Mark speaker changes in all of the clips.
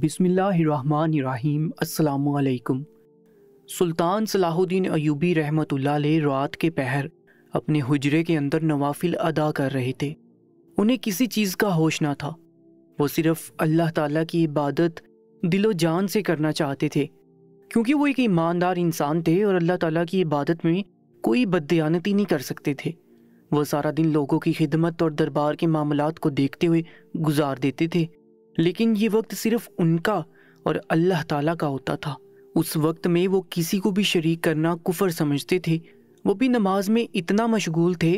Speaker 1: बिसमीम् अल्लाम सुल्तान सलाहुद्दीन अयूबी रहमत रात के पहर अपने हुजरे के अंदर नवाफिल अदा कर रहे थे उन्हें किसी चीज़ का होश ना था वो सिर्फ़ अल्लाह ताला की इबादत दिलो जान से करना चाहते थे क्योंकि वो एक ईमानदार इंसान थे और अल्लाह ताला की इबादत में कोई बददियानती नहीं कर सकते थे वो सारा दिन लोगों की खिदमत और दरबार के मामला को देखते हुए गुजार देते थे लेकिन ये वक्त सिर्फ उनका और अल्लाह ताला का होता था उस वक्त में वो किसी को भी शरीक करना कुफर समझते थे वो भी नमाज में इतना मशगूल थे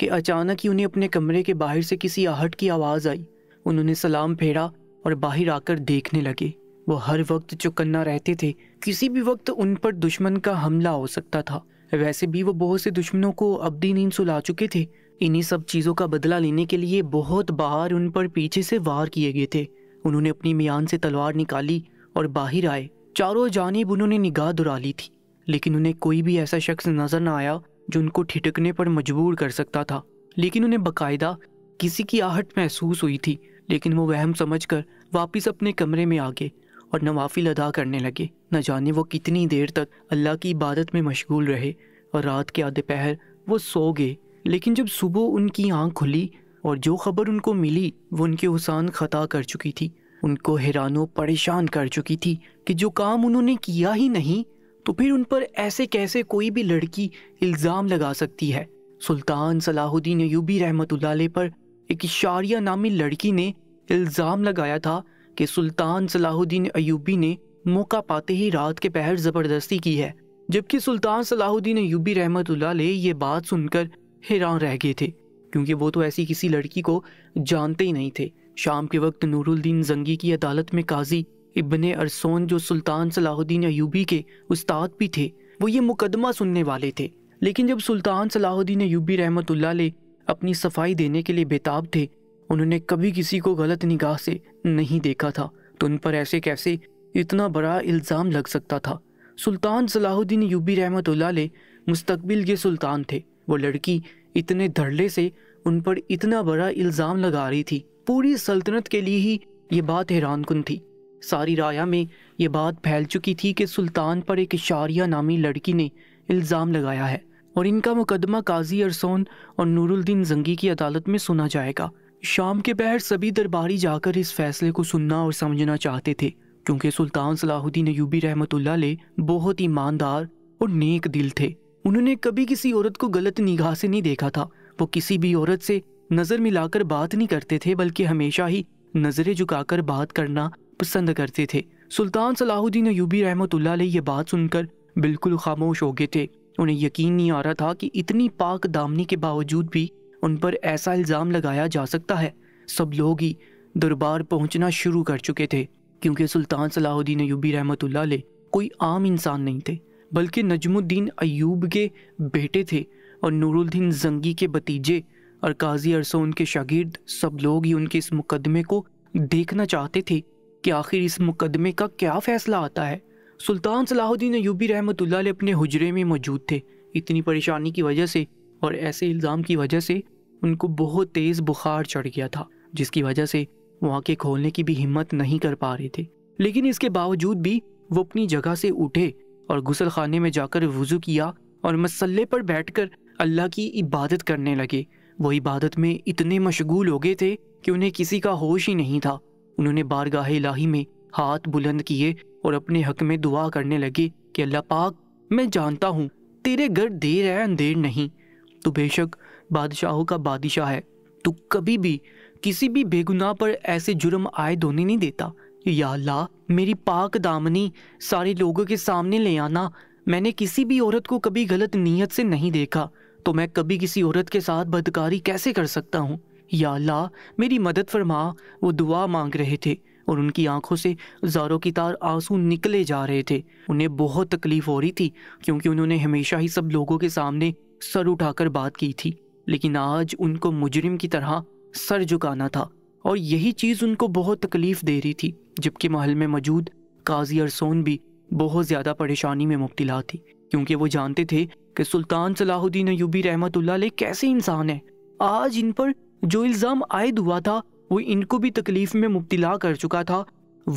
Speaker 1: कि अचानक ही उन्हें अपने कमरे के बाहर से किसी आहट की आवाज़ आई उन्होंने सलाम फेरा और बाहर आकर देखने लगे वो हर वक्त चुकन्ना रहते थे किसी भी वक्त उन पर दुश्मन का हमला हो सकता था वैसे भी वो बहुत से दुश्मनों को अबदी नींद सुला चुके थे इन्हीं सब चीज़ों का बदला लेने के लिए बहुत बार उन पर पीछे से वार किए गए थे उन्होंने अपनी मियान से तलवार निकाली और बाहर आए चारों जानब उन्होंने निगाह दुरा ली थी लेकिन उन्हें कोई भी ऐसा शख्स नजर न आया जो उनको ठिठकने पर मजबूर कर सकता था लेकिन उन्हें बाकायदा किसी की आहट महसूस हुई थी लेकिन वो वहम समझ कर वापस अपने कमरे में आ गए और नवाफिल अदा करने लगे न जाने वो कितनी देर तक अल्लाह की इबादत में मशगूल रहे और रात के आधे पहर वो सो गए लेकिन जब सुबह उनकी आँख खुली और जो खबर उनको मिली वो उनके हुसान खता कर चुकी थी उनको हैरानों परेशान कर चुकी थी कि जो काम उन्होंने किया ही नहीं तो फिर उन पर ऐसे कैसे कोई भी लड़की इल्ज़ाम लगा सकती है सुल्तान सलाहुद्दीन यूबी रहमत पर एक इशारिया नामी लड़की ने इल्ज़ाम लगाया था कि सुल्तान सलाहुद्दीन अयूबी ने मौका पाते ही रात के पहर ज़बरदस्ती की है जबकि सुल्तान सलाहुद्दीन अयूबी रहमत ये बात सुनकर हैरान रह गए थे क्योंकि वो तो ऐसी किसी लड़की को जानते ही नहीं थे शाम के वक्त नूरुद्दीन जंगी की अदालत में काजी इबन अरसोन जो सुल्तान सलाहुद्दीन अयूबी के उस्ताद भी थे वो ये मुकदमा सुनने वाले थे लेकिन जब सुल्तान सलाहुद्दीन अयूबी रहमत ले अपनी सफाई देने के लिए बेताब थे उन्होंने कभी किसी को गलत निगाह से नहीं देखा था तो उन पर ऐसे कैसे इतना बड़ा इल्ज़ाम लग सकता था सुल्तान सलाहुद्दीन यूबी रहमत ले मुस्तबिल के सुल्तान थे वो लड़की इतने धड़ले से उन पर इतना बड़ा इल्ज़ाम लगा रही थी पूरी सल्तनत के लिए ही ये बात हैरान कन थी सारी राया में ये बात फैल चुकी थी कि सुल्तान पर एक इशारिया नामी लड़की ने इल्ज़ाम लगाया है और इनका मुकदमा काजी अरसोन और नूरुद्दीन जंगी की अदालत में सुना जाएगा शाम के पहर सभी दरबारी जाकर इस फैसले को सुनना और समझना चाहते थे क्योंकि सुल्तान सलाहुद्दीन यूबी रहमतुल्ला ले बहुत ईमानदार और नेक दिल थे उन्होंने कभी किसी औरत को गलत निगाह से नहीं देखा था वो किसी भी औरत से नज़र मिलाकर बात नहीं करते थे बल्कि हमेशा ही नज़रें झुकाकर बात करना पसंद करते थे सुल्तान सलाहुद्दीन अयूबी रहमत ये बात सुनकर बिल्कुल खामोश हो गए थे उन्हें यकीन नहीं आ रहा था कि इतनी पाक दामनी के बावजूद भी उन पर ऐसा इल्ज़ाम लगाया जा सकता है सब लोग ही दरबार पहुंचना शुरू कर चुके थे क्योंकि सुल्तान सलाहुद्दीन अयूबी रहमत कोई आम इंसान नहीं थे बल्कि नजमुद्दीन अयूब के बेटे थे और नूरुद्दीन जंगी के भतीजे और काजी अरसों उनके शागिर्द सब लोग ही उनके इस मुकदमे को देखना चाहते थे कि आखिर इस मुकदमे का क्या फ़ैसला आता है सुल्तान सलाहुद्दीन अयूबी रहमत अपने हजरे में मौजूद थे इतनी परेशानी की वजह से और ऐसे इल्ज़ाम की वजह से उनको बहुत तेज़ बुखार चढ़ गया था जिसकी वजह से वो आँखें खोलने की भी हिम्मत नहीं कर पा रहे थे लेकिन इसके बावजूद भी वो अपनी जगह से उठे और गुसल खाने में जाकर वज़ू किया और मसल्ले पर बैठकर अल्लाह की इबादत करने लगे वो इबादत में इतने मशगूल हो गए थे कि उन्हें किसी का होश ही नहीं था उन्होंने बारगाह इलाही में हाथ बुलंद किए और अपने हक में दुआ करने लगे कि अल्लाह पाक मैं जानता हूँ तेरे घर देर है अंधेर नहीं तो बेशक बादशाहों का बादशाह है तू कभी भी किसी भी बेगुनाह पर ऐसे जुर्म आए धोने नहीं देता या अल्लाह मेरी पाक दामनी सारे लोगों के सामने ले आना मैंने किसी भी औरत को कभी गलत नीयत से नहीं देखा तो मैं कभी किसी औरत के साथ बदकारी कैसे कर सकता हूँ या अल्लाह मेरी मदद फरमा वो दुआ मांग रहे थे और उनकी आंखों से जारों की तार आंसू निकले जा रहे थे उन्हें बहुत तकलीफ हो रही थी क्योंकि उन्होंने हमेशा ही सब लोगों के सामने सर उठाकर बात की थी लेकिन आज उनको मुजरिम की तरह सर झुकाना था और यही चीज़ उनको बहुत तकलीफ दे रही थी जबकि महल में मौजूद काजी अरसोन भी बहुत ज़्यादा परेशानी में मुबतला थी क्योंकि वो जानते थे कि सुल्तान सलाहुद्दीन यूबी रहमत कैसे इंसान हैं आज इन पर जो इल्ज़ाम आयद हुआ था वो इनको भी तकलीफ़ में मुबतला कर चुका था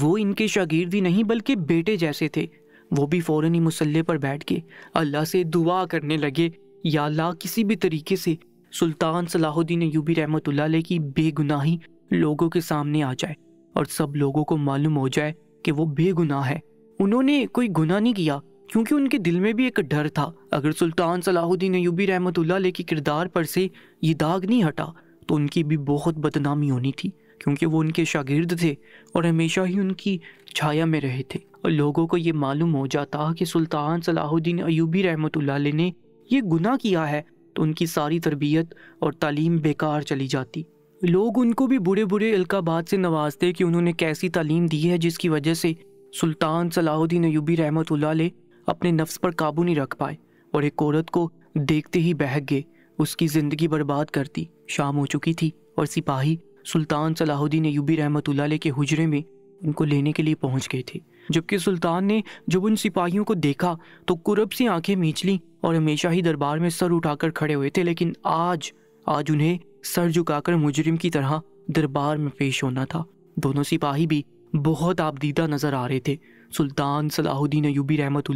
Speaker 1: वो इनके भी नहीं बल्कि बेटे जैसे थे वो भी फ़ौर ही मसल्ले पर बैठ के अल्लाह से दुआ करने लगे या ला किसी भी तरीके से सुल्तान सलाहुद्दीन यूबी रहमत की बेगुनाही लोगों के सामने आ जाए और सब लोगों को मालूम हो जाए कि वो बेगुनाह है उन्होंने कोई गुनाह नहीं किया क्योंकि उनके दिल में भी एक डर था अगर सुल्तान सलाहुद्दीन यूबी रहमत के किरदार पर से ये दाग नहीं हटा तो उनकी भी बहुत बदनामी होनी थी क्योंकि वो उनके शागिर्द थे और हमेशा ही उनकी छाया में रहे थे और लोगों को ये मालूम हो जाता कि सुल्तान सलाहुद्दीन अयूबी रहमत ने ये गुनाह किया है तो उनकी सारी तरबियत और तालीम बेकार चली जाती लोग उनको भी बुरे बुरे अलकाबाद से नवाजते कि उन्होंने कैसी तालीम दी है जिसकी वजह से सुल्तान सलाहुद्दीन यूबी रहमत ले अपने नफ्स पर काबू नहीं रख पाए और एक औरत को देखते ही बहक गए उसकी ज़िंदगी बर्बाद करती शाम हो चुकी थी और सिपाही सुल्तान सलाहुद्दीन अयूबी रहमत के हजरे में उनको लेने के लिए पहुंच गए थे जबकि सुल्तान ने जब उन सिपाहियों को देखा तो कुरब से आंखें मीच लीं और हमेशा ही दरबार में सर उठाकर खड़े हुए थे लेकिन आज आज उन्हें सर झुकाकर मुजरिम की तरह दरबार में पेश होना था दोनों सिपाही भी बहुत आपदीदा नज़र आ रहे थे सुल्तान सलाहुद्दीन यूबी रहमत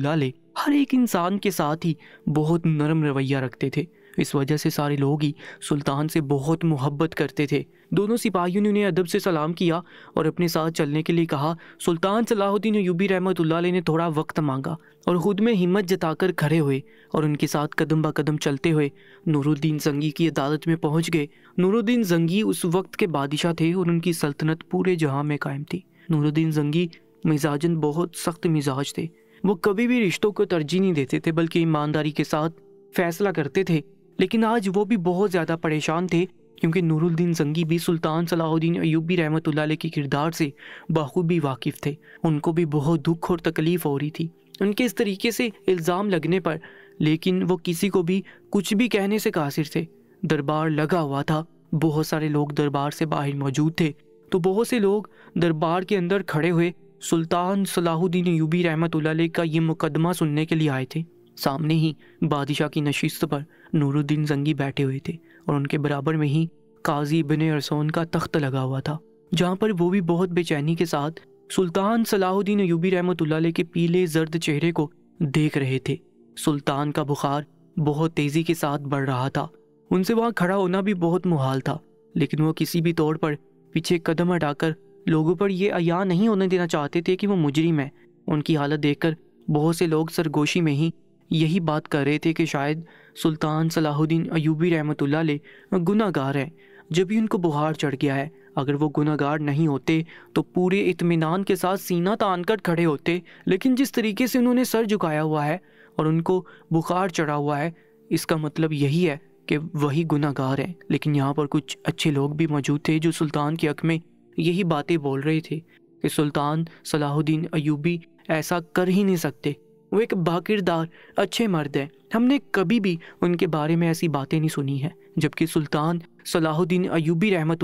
Speaker 1: हर एक इंसान के साथ ही बहुत नरम रवैया रखते थे इस वजह से सारे लोग ही सुल्तान से बहुत मोहब्बत करते थे दोनों सिपाहियों ने उन्हें अदब से सलाम किया और अपने साथ चलने के लिए कहा सुल्तान सलाहुद्दीन यूबी रहमत ने थोड़ा वक्त मांगा और ख़ुद में हिम्मत जताकर खड़े हुए और उनके साथ कदम बा कदम चलते हुए नूरुद्दीन जंगी की अदालत में पहुंच गए नूरुद्दीन जंगी उस वक्त के बादशाह थे और उनकी सल्तनत पूरे जहां में कायम थी नूरुद्दीन जंगी मिजाजन बहुत सख्त मिजाज थे वो कभी भी रिश्तों को तरजीह नहीं देते थे बल्कि ईमानदारी के साथ फैसला करते थे लेकिन आज वो भी बहुत ज़्यादा परेशान थे क्योंकि नूरुद्दीन जंगी भी सुल्तान सलाहुद्दीन अयूबी रहमत के किरदार से बखूबी वाकिफ़ थे उनको भी बहुत दुख और तकलीफ़ हो रही थी उनके इस तरीके से इल्ज़ाम लगने पर लेकिन वो किसी को भी कुछ भी कहने से कासिर थे दरबार लगा हुआ था बहुत सारे लोग दरबार से बाहर मौजूद थे तो बहुत से लोग दरबार के अंदर खड़े हुए सुल्तान सलाहुद्दीन यूबी रहमत का ये मुकदमा सुनने के लिए आए थे सामने ही बादशाह की नशिस्त पर नूरुद्दीन जंगी बैठे हुए थे और उनके बराबर में ही काजी बिन अरसोन का तख्त लगा हुआ था जहाँ पर वो भी बहुत बेचैनी के साथ सुल्तान सलाहुद्दीन अयूबी रहमत के पीले जर्द चेहरे को देख रहे थे सुल्तान का बुखार बहुत तेज़ी के साथ बढ़ रहा था उनसे वहाँ खड़ा होना भी बहुत मुहाल था लेकिन वो किसी भी तौर पर पीछे कदम हटाकर लोगों पर यह अया नहीं होने देना चाहते थे कि वो मुजरिम है उनकी हालत देखकर बहुत से लोग सरगोशी में ही यही बात कर रहे थे कि शायद सुल्तान सलाहुद्दीन अयूबी रहमत ले गुनागार हैं जब भी उनको बुखार चढ़ गया है अगर वो गुनागार नहीं होते तो पूरे इतमान के साथ सीना तान कर खड़े होते लेकिन जिस तरीके से उन्होंने सर झुकाया हुआ है और उनको बुखार चढ़ा हुआ है इसका मतलब यही है कि वही गुनागार हैं लेकिन यहाँ पर कुछ अच्छे लोग भी मौजूद थे जो सुल्तान के हक में यही बातें बोल रहे थे कि सुल्तान सलाहुद्दीन अयूबी ऐसा कर ही नहीं सकते वो एक बाकिरदार अच्छे मर्द हैं हमने कभी भी उनके बारे में ऐसी बातें नहीं सुनी है जबकि सुल्तान सलाहुद्दीन अयूबी रहमत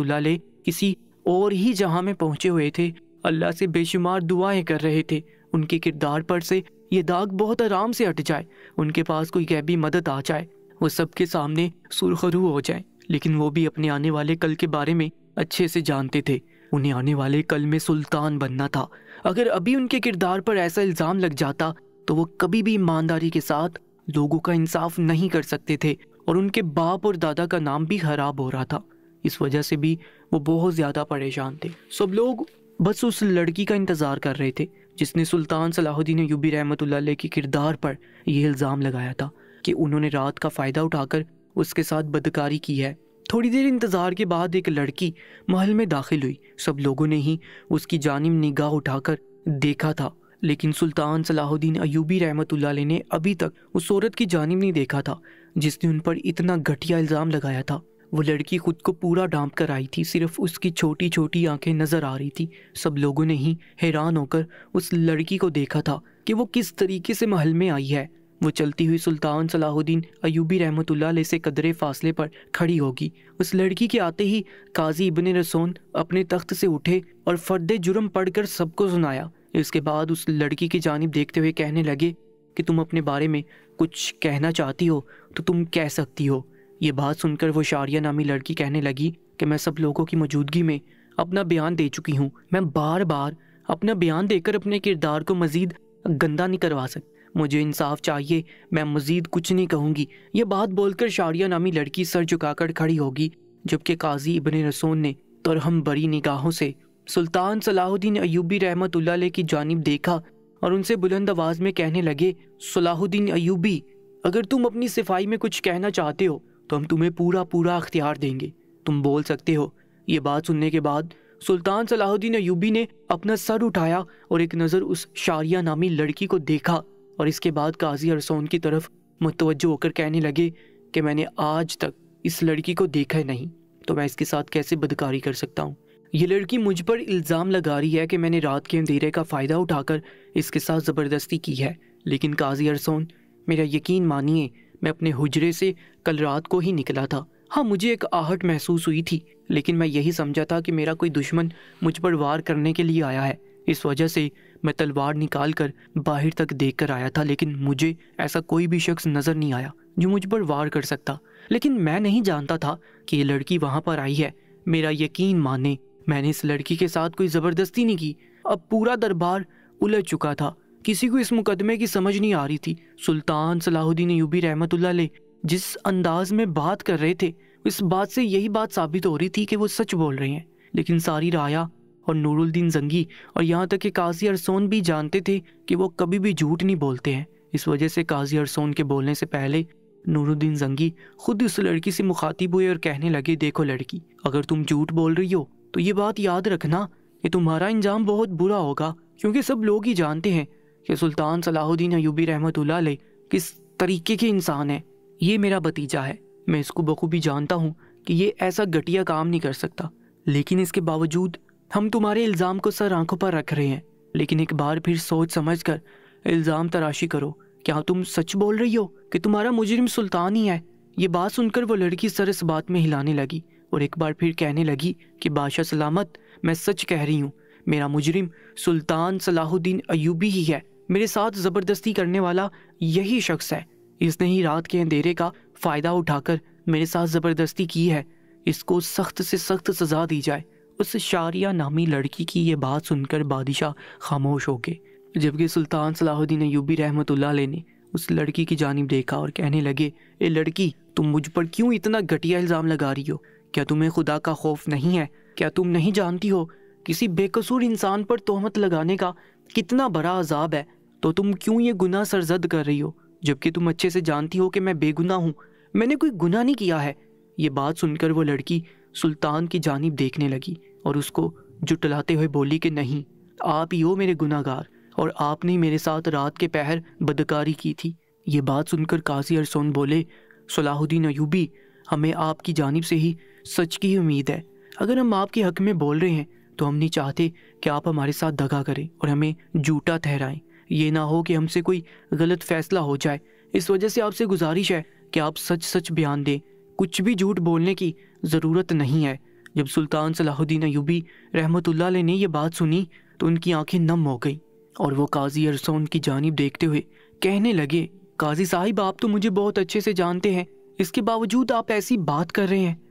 Speaker 1: किसी और ही जहाँ में पहुँचे हुए थे अल्लाह से बेशुमार दुआएं कर रहे थे उनके किरदार पर से ये दाग बहुत आराम से हट जाए उनके पास कोई गैबी मदद आ जाए वो सबके सामने सुरखरू हो जाए लेकिन वो भी अपने आने वाले कल के बारे में अच्छे से जानते थे उन्हें आने वाले कल में सुल्तान बनना था अगर अभी उनके किरदार पर ऐसा इल्ज़ाम लग जाता तो वो कभी भी ईमानदारी के साथ लोगों का इंसाफ नहीं कर सकते थे और उनके बाप और दादा का नाम भी खराब हो रहा था इस वजह से भी वो बहुत ज़्यादा परेशान थे सब लोग बस उस लड़की का इंतज़ार कर रहे थे जिसने सुल्तान सलाहुद्दीन यूबी रहमत के किरदार पर यह इल्ज़ाम लगाया था कि उन्होंने रात का फ़ायदा उठाकर उसके साथ बदकारी की है थोड़ी देर इंतज़ार के बाद एक लड़की महल में दाखिल हुई सब लोगों ने ही उसकी जानब निगाह उठाकर देखा था लेकिन सुल्तान सलाहुद्दीन अयूबी रहमत ने अभी तक उस औरत की जानब नहीं देखा था जिसने उन पर इतना घटिया इल्ज़ाम लगाया था वो लड़की खुद को पूरा डांप कर आई थी सिर्फ उसकी छोटी छोटी आंखें नज़र आ रही थी सब लोगों ने ही हैरान होकर उस लड़की को देखा था कि वो किस तरीके से महल में आई है वो चलती हुई सुल्तान सलाहुद्दीन अयूबी रहमत से कदरे फासले पर खड़ी होगी उस लड़की के आते ही काजी इबन रसोन अपने तख्त से उठे और फर्द जुर्म पढ़कर सबको सुनाया इसके बाद उस लड़की की जानब देखते हुए कहने लगे कि तुम अपने बारे में कुछ कहना चाहती हो तो तुम कह सकती हो ये बात सुनकर वो शारिया नामी लड़की कहने लगी कि मैं सब लोगों की मौजूदगी में अपना बयान दे चुकी हूँ मैं बार बार अपना बयान देकर अपने किरदार को मज़ीद गंदा नहीं करवा सक मुझे इंसाफ चाहिए मैं मज़ीद कुछ नहीं कहूँगी यह बात बोलकर शारिया नामी लड़की सर झुकाकर खड़ी होगी जबकि काजी इबन रसोन ने तरहम बरी निगाहों से सुल्तान सलाहुद्दीन अयूबी रहमत की जानब देखा और उनसे बुलंद आवाज में कहने लगे सलाहुद्दीन अयूबी अगर तुम अपनी सिफाई में कुछ कहना चाहते हो तो हम तुम्हें पूरा पूरा अख्तियार देंगे तुम बोल सकते हो ये बात सुनने के बाद सुल्तान सलाहुद्दीन अयूबी ने अपना सर उठाया और एक नज़र उस शारिया नामी लड़की को देखा और इसके बाद काजी अरसोन की तरफ मुतवजो होकर कहने लगे कि मैंने आज तक इस लड़की को देखा ही नहीं तो मैं इसके साथ कैसे बदकारी कर सकता हूँ ये लड़की मुझ पर इल्ज़ाम लगा रही है कि मैंने रात के अंधेरे का फ़ायदा उठाकर इसके साथ ज़बरदस्ती की है लेकिन काजी अरसोन मेरा यकीन मानिए मैं अपने हुजरे से कल रात को ही निकला था हाँ मुझे एक आहट महसूस हुई थी लेकिन मैं यही समझा था कि मेरा कोई दुश्मन मुझ पर वार करने के लिए आया है इस वजह से मैं तलवार निकाल कर बाहर तक देख कर आया था लेकिन मुझे ऐसा कोई भी शख्स नज़र नहीं आया जो मुझ पर वार कर सकता लेकिन मैं नहीं जानता था कि ये लड़की वहाँ पर आई है मेरा यकीन माने मैंने इस लड़की के साथ कोई ज़बरदस्ती नहीं की अब पूरा दरबार उलझ चुका था किसी को इस मुकदमे की समझ नहीं आ रही थी सुल्तान सलाहुद्दीन यूबी रहमतुल्ला ले जिस अंदाज में बात कर रहे थे इस बात से यही बात साबित हो रही थी कि वो सच बोल रहे हैं लेकिन सारी राया और नूरुद्दीन जंगी और यहाँ तक कि काजी अरसोन भी जानते थे कि वो कभी भी झूठ नहीं बोलते हैं इस वजह से काजी अरसोन के बोलने से पहले नूरुद्दीन जंगी खुद उस लड़की से मुखातिब हुए और कहने लगे देखो लड़की अगर तुम झूठ बोल रही हो तो ये बात याद रखना कि तुम्हारा इंजाम बहुत बुरा होगा क्योंकि सब लोग ही जानते हैं कि सुल्तान सलाहुद्दीन अयूबी रहमत किस तरीके के इंसान है ये मेरा भतीजा है मैं इसको बखूबी जानता हूँ कि ये ऐसा घटिया काम नहीं कर सकता लेकिन इसके बावजूद हम तुम्हारे इल्ज़ाम को सर आंखों पर रख रहे हैं लेकिन एक बार फिर सोच समझ कर इल्ज़ाम तराशी करो क्या तुम सच बोल रही हो कि तुम्हारा मुजरिम सुल्तान ही है ये बात सुनकर वो लड़की सर इस बात में हिलाने लगी और एक बार फिर कहने लगी कि बादशाह सलामत मैं सच कह रही हूँ मेरा मुजरिम सुल्तान सलाहुद्दीन अयूबी ही है मेरे साथ ज़बरदस्ती करने वाला यही शख्स है इसने ही रात के अंधेरे का फ़ायदा उठाकर मेरे साथ ज़बरदस्ती की है इसको सख्त से सख्त सज़ा दी जाए उस शारिया नामी लड़की की यह बात सुनकर बादशाह खामोश हो गए जबकि सुल्तान सलाहुद्दीन अयूबी रहमत ने उस लड़की की जानब देखा और कहने लगे ए लड़की तुम मुझ पर क्यों इतना घटिया इल्ज़ाम लगा रही हो क्या तुम्हें खुदा का खौफ नहीं है क्या तुम नहीं जानती हो किसी बेकसूर इंसान पर तोहमत लगाने का कितना बड़ा अजाब है तो तुम क्यों ये गुनाह सरजद कर रही हो जबकि तुम अच्छे से जानती हो कि मैं बेगुनाह हूँ मैंने कोई गुनाह नहीं किया है ये बात सुनकर वो लड़की सुल्तान की जानब देखने लगी और उसको जुटलाते हुए बोली कि नहीं आप ही हो मेरे गुनागार और आपने मेरे साथ रात के पहर बदकारी की थी ये बात सुनकर काजी अरसोन बोले सलाहुद्दीन अयूबी हमें आपकी जानब से ही सच की उम्मीद है अगर हम आपके हक में बोल रहे हैं तो हम नहीं चाहते कि आप हमारे साथ दगा करें और हमें झूठा ठहराएं ये ना हो कि हमसे कोई गलत फैसला हो जाए इस वजह से आपसे गुजारिश है कि आप सच सच बयान दें कुछ भी झूठ बोलने की ज़रूरत नहीं है जब सुल्तान सलाहुद्दीन अयूबी रहमत ने यह बात सुनी तो उनकी आंखें नम हो गई और वो काजी अरसोन की जानब देखते हुए कहने लगे काजी साहिब आप तो मुझे बहुत अच्छे से जानते हैं इसके बावजूद आप ऐसी बात कर रहे हैं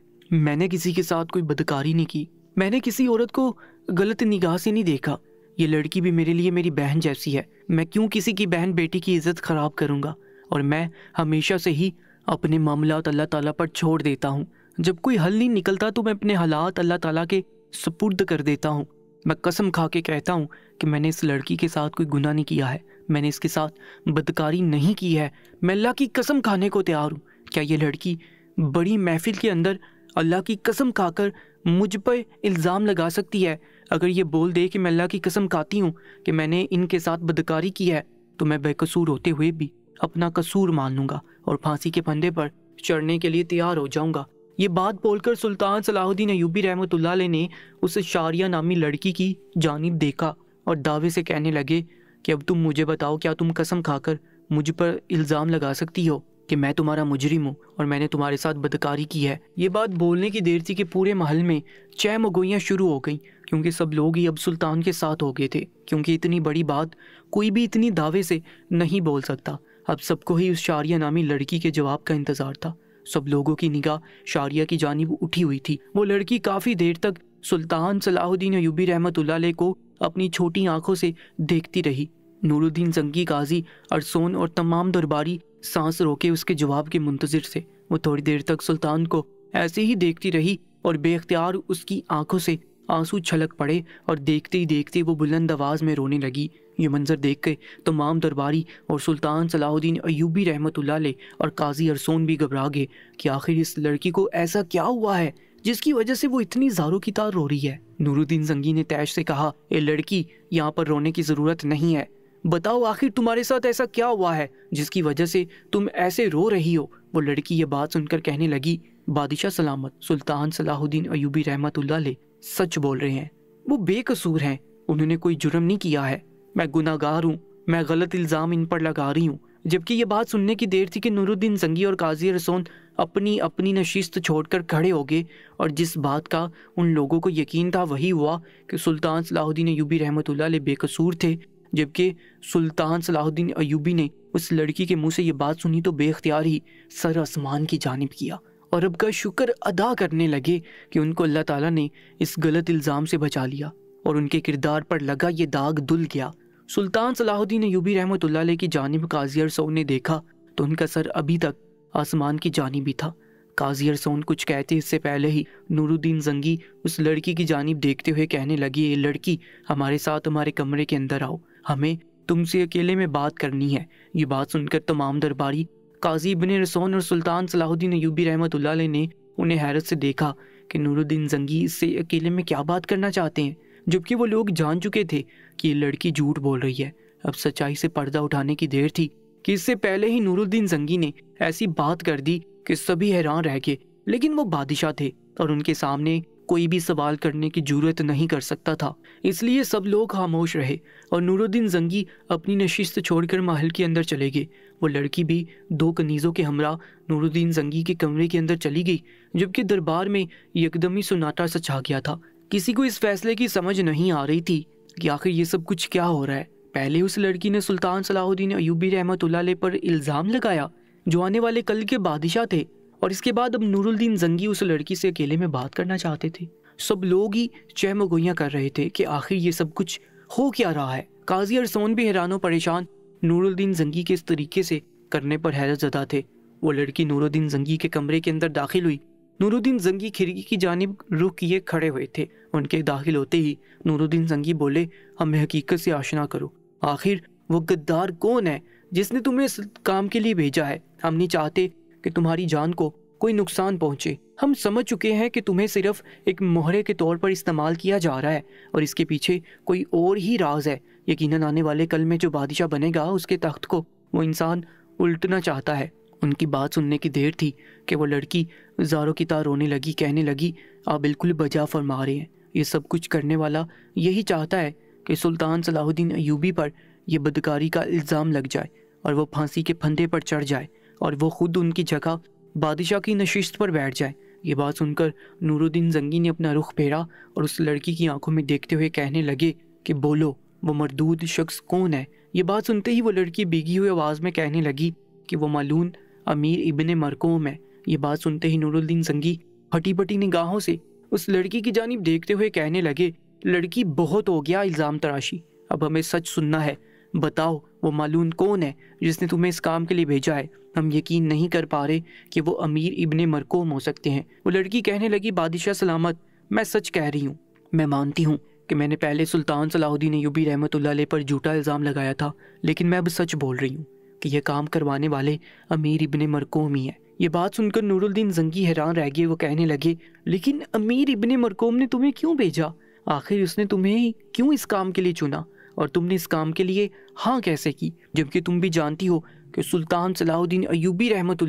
Speaker 1: मैंने किसी के साथ कोई बदकारी नहीं की मैंने किसी औरत को गलत निगाह से नहीं देखा ये लड़की भी मेरे लिए मेरी बहन जैसी है मैं क्यों किसी की बहन बेटी की इज्जत खराब करूँगा और मैं हमेशा से ही अपने मामला अल्लाह ताला पर छोड़ देता हूँ जब कोई हल नहीं निकलता तो मैं अपने हालात अल्लाह ताला के सुपुर्द कर देता हूँ मैं कसम खा के कहता हूँ कि मैंने इस लड़की के साथ कोई गुनाह नहीं किया है मैंने इसके साथ बदकारी नहीं की है मैं अल्लाह की कसम खाने को तैयार हूँ क्या ये लड़की बड़ी महफिल के अंदर अल्लाह की कसम खाकर मुझ पर इल्ज़ाम लगा सकती है अगर ये बोल दे कि मैं अल्लाह की कसम खाती हूँ कि मैंने इनके साथ बदकारी की है तो मैं बेकसूर होते हुए भी अपना कसूर मान लूँगा और फांसी के फंदे पर चढ़ने के लिए तैयार हो जाऊँगा ये बात बोलकर सुल्तान सलाहुद्दीन अयूबी रहमत ने उस शारिया नामी लड़की की जानब देखा और दावे से कहने लगे कि अब तुम मुझे बताओ क्या तुम कसम खाकर मुझ पर इल्ज़ाम लगा सकती हो कि मैं तुम्हारा मुजरिम हूँ और मैंने तुम्हारे साथ बदकारी की है ये बात बोलने की देर थी कि पूरे महल में चह मगोइयाँ शुरू हो गईं क्योंकि सब लोग ही अब सुल्तान के साथ हो गए थे क्योंकि इतनी बड़ी बात कोई भी इतनी दावे से नहीं बोल सकता अब सबको ही उस शारिया नामी लड़की के जवाब का इंतज़ार था सब लोगों की निगाह शारिया की जानब उठी हुई थी वो लड़की काफ़ी देर तक सुल्तान सलाहुद्दीन यूबी रहमत को अपनी छोटी आंखों से देखती रही नूरुद्दीन जंगी काजी अरसोन और तमाम दरबारी सांस रोके उसके जवाब के मुंतजिर से वो थोड़ी देर तक सुल्तान को ऐसे ही देखती रही और बेख्तियार उसकी आंखों से आंसू छलक पड़े और देखते ही देखते वो बुलंद आवाज़ में रोने लगी ये मंज़र देख के तमाम दरबारी और सुल्तान सलाहुद्दीन अयूबी रहमत ले और काजी अरसोन भी घबरा गए कि आखिर इस लड़की को ऐसा क्या हुआ है जिसकी वजह से वो इतनी जारों की तार रो रही है नूरुद्दीन जंगी ने तैश से कहा ये लड़की यहाँ पर रोने की ज़रूरत नहीं है बताओ आखिर तुम्हारे साथ ऐसा क्या हुआ है जिसकी वजह से तुम ऐसे रो रही हो वो लड़की ये बात सुनकर कहने लगी बादशाह सलामत सुल्तान सलाहुद्दीन अयूबी रहमत ले सच बोल रहे हैं वो बेकसूर हैं उन्होंने कोई जुर्म नहीं किया है मैं गुनागार हूँ मैं गलत इल्ज़ाम इन पर लगा रही हूँ जबकि ये बात सुनने की देर थी कि नूरुद्दीन जंगी और काजी रसोन अपनी अपनी नशिस्त छोड़कर खड़े हो गए और जिस बात का उन लोगों को यकीन था वही हुआ कि सुल्तान सलाहुद्दीन यूबी रहमत बेकसूर थे जबकि सुल्तान सलाहुद्दीन अयूबी ने उस लड़की के मुंह से ये बात सुनी तो बेख्तियार ही सर आसमान की जानब किया और रब का शुक्र अदा करने लगे कि उनको अल्लाह ताला ने इस गलत इल्ज़ाम से बचा लिया और उनके किरदार पर लगा ये दाग दुल गया सुल्तान सलाहुद्दीन यूबी रहमत की जानब काजी सोन ने देखा तो उनका सर अभी तक आसमान की जानब ही था काजी सोन कुछ कहते इससे पहले ही नूरुद्दीन जंगी उस लड़की की जानब देखते हुए कहने लगी ये लड़की हमारे साथ हमारे कमरे के अंदर आओ हमें तुमसे अकेले में बात करनी है ये बात सुनकर तमाम दरबारी काजी बिन रसौन और सुल्तान सलाहुद्दीन यूबी रहमत ने उन्हें हैरत से देखा कि नूरुद्दीन जंगी इससे अकेले में क्या बात करना चाहते हैं जबकि वो लोग जान चुके थे कि ये लड़की झूठ बोल रही है अब सच्चाई से पर्दा उठाने की देर थी कि इससे पहले ही नूरुद्दीन जंगी ने ऐसी बात कर दी कि सभी हैरान रह गए लेकिन वो बादशाह थे और उनके सामने कोई भी सवाल करने की जरूरत नहीं कर सकता था इसलिए सब लोग खामोश रहे और नूरुद्दीन जंगी अपनी नशिस्त छोड़कर महल के अंदर चले गए वो लड़की भी दो कनीज़ों के हमरा नूरुद्दीन जंगी के कमरे के अंदर चली गई जबकि दरबार में यकदम ही सुनाटा सा छा गया था किसी को इस फैसले की समझ नहीं आ रही थी कि आखिर ये सब कुछ क्या हो रहा है पहले उस लड़की ने सुल्तान सलाहुद्दीन अयूबी रहमत पर इल्ज़ाम लगाया जो आने वाले कल के बादशाह थे और इसके बाद अब नूरुद्दीन जंगी उस लड़की से अकेले में बात करना चाहते थे सब लोग ही चहमगोइयाँ कर रहे थे कि आखिर ये सब कुछ हो क्या रहा है काजी अरसोन भी हैरानों परेशान नूरुद्दीन जंगी के इस तरीके से करने पर हैरत ज़दा थे वो लड़की नूरुद्दीन जंगी के कमरे के अंदर दाखिल हुई नूरुद्दीन जंगी खिड़की की जानब रुख किए खड़े हुए थे उनके दाखिल होते ही नूरुद्दीन जंगी बोले हमें हकीकत से आशना करो आखिर वो गद्दार कौन है जिसने तुम्हें इस काम के लिए भेजा है हम नहीं चाहते कि तुम्हारी जान को कोई नुकसान पहुंचे हम समझ चुके हैं कि तुम्हें सिर्फ एक मोहरे के तौर पर इस्तेमाल किया जा रहा है और इसके पीछे कोई और ही राज है यकीनन आने वाले कल में जो बादशाह बनेगा उसके तख्त को वो इंसान उल्टना चाहता है उनकी बात सुनने की देर थी कि वो लड़की जारों की तार रोने लगी कहने लगी आप बिल्कुल बजा फरमा रहे हैं ये सब कुछ करने वाला यही चाहता है कि सुल्तान सलाहुद्दीन अयूबी पर यह बदकारी का इल्ज़ाम लग जाए और वह फांसी के फंदे पर चढ़ जाए और वो खुद उनकी जगह बादशाह की नशिस्त पर बैठ जाए ये बात सुनकर नूरुद्दीन जंगी ने अपना रुख फेरा और उस लड़की की आंखों में देखते हुए कहने लगे कि बोलो वो मरदूद शख्स कौन है ये बात सुनते ही वो लड़की बिगी हुई आवाज़ में कहने लगी कि वो मालून अमीर इबन मरकोम है ये बात सुनते ही नूरुद्दीन जंगी हटी पटी निगाहों से उस लड़की की जानब देखते हुए कहने लगे लड़की बहुत हो गया इल्ज़ाम तराशी अब हमें सच सुनना है बताओ वो मालून कौन है जिसने तुम्हें इस काम के लिए भेजा है हम यकीन नहीं कर पा रहे कि वो अमीर इबन मरकोम हो सकते हैं वो लड़की कहने लगी बादशाह सलामत मैं सच कह रही हूँ मैं मानती हूँ कि मैंने पहले सुल्तान सलाहुद्दीन यूबी रहमत पर झूठा इल्ज़ाम लगाया था लेकिन मैं अब सच बोल रही हूँ कि यह काम करवाने वाले अमीर इबन मरकोम ही है ये बात सुनकर नूरुद्दीन जंगी हैरान रह गए वो कहने लगे लेकिन अमीर इबन मरकोम ने तुम्हें क्यों भेजा आखिर उसने तुम्हें क्यों इस काम के लिए चुना और तुमने इस काम के लिए हाँ कैसे की जबकि तुम भी जानती हो कि सुल्तान सलाहुद्दीन अयूबी रहमत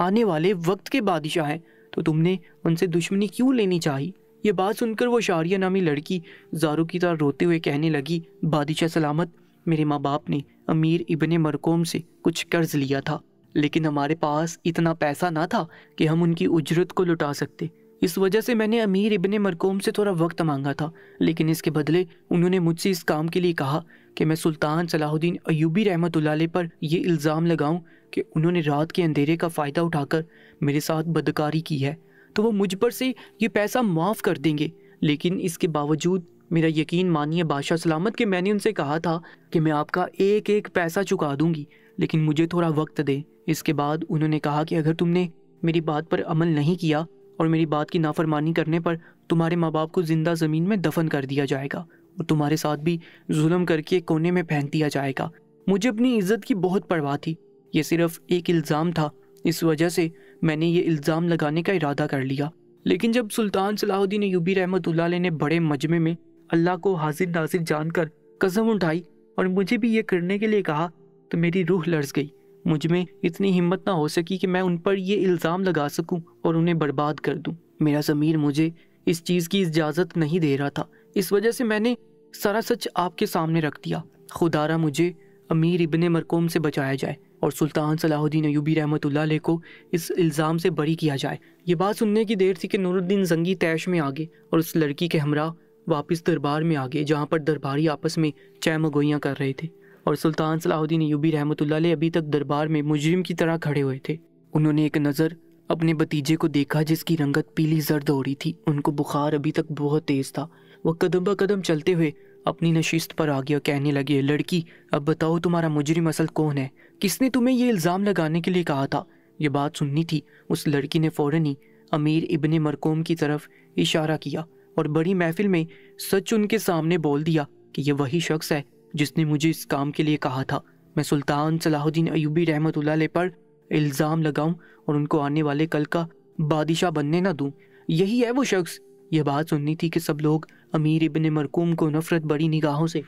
Speaker 1: आने वाले वक्त के बादशाह हैं तो तुमने उनसे दुश्मनी क्यों लेनी चाहिए ये बात सुनकर वो शारिया नामी लड़की जारू की तरह रोते हुए कहने लगी बादशाह सलामत मेरे माँ बाप ने अमीर इबन मरकोम से कुछ कर्ज लिया था लेकिन हमारे पास इतना पैसा ना था कि हम उनकी उजरत को लुटा सकते इस वजह से मैंने अमीर इबन मरकोम से थोड़ा वक्त मांगा था लेकिन इसके बदले उन्होंने मुझसे इस काम के लिए कहा कि मैं सुल्तान सलाहुद्दीन अयूबी रहमत पर यह इल्ज़ाम लगाऊं कि उन्होंने रात के अंधेरे का फ़ायदा उठाकर मेरे साथ बदकारी की है तो वो मुझ पर से ये पैसा माफ़ कर देंगे लेकिन इसके बावजूद मेरा यकीन मानिए बादशाह सलामत कि मैंने उनसे कहा था कि मैं आपका एक एक पैसा चुका दूंगी लेकिन मुझे थोड़ा वक्त दें इसके बाद उन्होंने कहा कि अगर तुमने मेरी बात पर अमल नहीं किया और मेरी बात की नाफरमानी करने पर तुम्हारे माँ बाप को ज़िंदा ज़मीन में दफन कर दिया जाएगा और तुम्हारे साथ भी जुल्म करके कोने में फेंक दिया जाएगा मुझे अपनी इज्जत की बहुत परवाह थी ये सिर्फ एक इल्ज़ाम था इस वजह से मैंने ये इल्ज़ाम लगाने का इरादा कर लिया लेकिन जब सुल्तान सलाहुद्दीन यूबी रहमत ने बड़े मजमे में अल्लाह को हाजिर नाजिर जानकर कसम उठाई और मुझे भी ये करने के लिए कहा तो मेरी रूह लड़ गई मुझ में इतनी हिम्मत ना हो सकी कि मैं उन पर ये इल्ज़ाम लगा सकूं और उन्हें बर्बाद कर दूं। मेरा ज़मीर मुझे इस चीज़ की इजाज़त नहीं दे रहा था इस वजह से मैंने सारा सच आपके सामने रख दिया खुदारा मुझे अमीर इबन मरकोम से बचाया जाए और सुल्तान सलाहुद्दीन अयूबी रहमत को इस इल्ज़ाम से बड़ी किया जाए ये बात सुनने की देर थी कि नूरुद्दीन जंगी तैश में आ गए और उस लड़की के हमरा वापस दरबार में आ गए जहाँ पर दरबारी आपस में चैमगोइयाँ कर रहे थे और सुल्तान सलाहुद्दीन यूबी रहमत अभी तक दरबार में मुजरिम की तरह खड़े हुए थे उन्होंने एक नज़र अपने भतीजे को देखा जिसकी रंगत पीली जर्द हो रही थी उनको बुखार अभी तक बहुत तेज़ था वह कदम ब कदम चलते हुए अपनी नशिस्त पर आ गया कहने लगे लड़की अब बताओ तुम्हारा मुजरिम असल कौन है किसने तुम्हें ये इल्ज़ाम लगाने के लिए कहा था यह बात सुननी थी उस लड़की ने फौरन ही अमीर इबन मरकोम की तरफ इशारा किया और बड़ी महफिल में सच उनके सामने बोल दिया कि यह वही शख्स है जिसने मुझे इस काम के लिए कहा था मैं सुल्तान सलाहुद्दीन अयूबी रहमत पर इल्ज़ाम लगाऊं और उनको आने वाले कल का बादशाह बनने ना दूं यही है वो शख्स यह बात सुननी थी कि सब लोग अमीर इबन मरकूम को नफरत बड़ी निगाहों से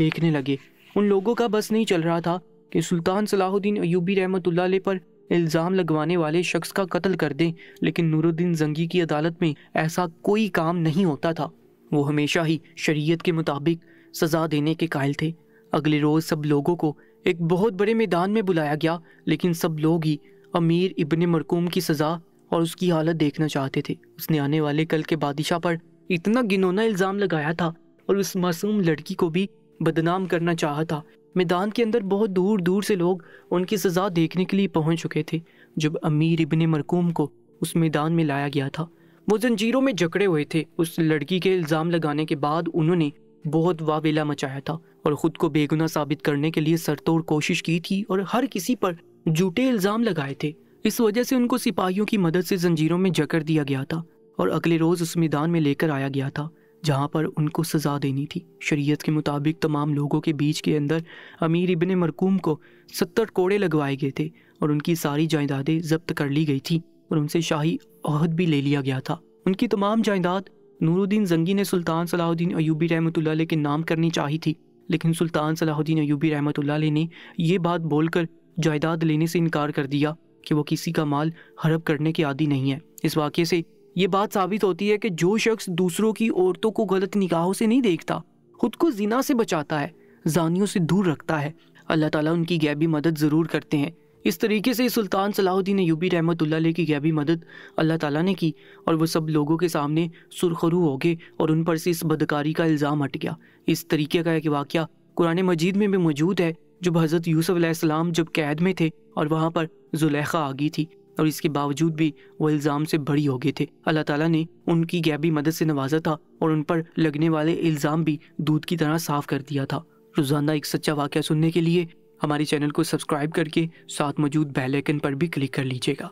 Speaker 1: देखने लगे उन लोगों का बस नहीं चल रहा था कि सुल्तान सलाहुद्दीन अयूबी रहमत पर इल्ज़ाम लगवाने वाले शख्स का कत्ल कर दें लेकिन नूरुद्दीन जंगी की अदालत में ऐसा कोई काम नहीं होता था वो हमेशा ही शरीयत के मुताबिक सजा देने के कायल थे अगले रोज सब लोगों को एक बहुत बड़े मैदान में बुलाया गया लेकिन सब लोग ही अमीर इबन मरकूम की सज़ा और उसकी हालत देखना चाहते थे उसने आने वाले कल के बादशाह पर इतना गिनोना इल्ज़ाम लगाया था और उस मासूम लड़की को भी बदनाम करना चाहा था मैदान के अंदर बहुत दूर दूर से लोग उनकी सज़ा देखने के लिए पहुंच चुके थे जब अमीर इबन मरकूम को उस मैदान में लाया गया था वो जंजीरों में जकड़े हुए थे उस लड़की के इल्ज़ाम लगाने के बाद उन्होंने बहुत वावेला मचाया था और खुद को बेगुना साबित करने के लिए सरतोड़ कोशिश की थी और हर किसी पर झूठे इल्ज़ाम लगाए थे इस वजह से उनको सिपाहियों की मदद से जंजीरों में जकड़ दिया गया था और अगले रोज़ उस मैदान में लेकर आया गया था जहाँ पर उनको सज़ा देनी थी शरीयत के मुताबिक तमाम लोगों के बीच के अंदर अमीर इबन मरकूम को सत्तर कोड़े लगवाए गए थे और उनकी सारी जायदादें जब्त कर ली गई थी और उनसे शाही अहद भी ले लिया गया था उनकी तमाम जायदाद नूरुद्दीन जंगी ने सुल्तान सलाहुद्दीन अयूबी रहमत के नाम करनी चाही थी लेकिन सुल्तान सलाहुद्दीन अयूबी रहमत ने यह बात बोलकर जायदाद लेने से इनकार कर दिया कि वो किसी का माल हड़प करने के आदि नहीं है इस वाक्य से ये बात साबित होती है कि जो शख्स दूसरों की औरतों को गलत निगाहों से नहीं देखता खुद को जिना से बचाता है जानियों से दूर रखता है अल्लाह ताला उनकी गैबी मदद ज़रूर करते हैं इस तरीके से सुल्तान सलाहुद्दीन यूबी रहमतुल्ला की गैबी मदद अल्लाह ताला ने की और वो सब लोगों के सामने सुरखरू हो गए और उन पर से इस बदकारी का इल्ज़ाम हट गया इस तरीके का एक वाक़ कुरान मजीद में भी मौजूद है जब हज़रत यूसुफ़लाम जब कैद में थे और वहाँ पर जुलेखा आ गई थी और इसके बावजूद भी वो इल्ज़ाम से बड़ी हो गए थे अल्लाह ताला ने उनकी गैबी मदद से नवाजा था और उन पर लगने वाले इल्ज़ाम भी दूध की तरह साफ़ कर दिया था रोज़ाना एक सच्चा वाक़ सुनने के लिए हमारे चैनल को सब्सक्राइब करके साथ मौजूद बेल आइकन पर भी क्लिक कर लीजिएगा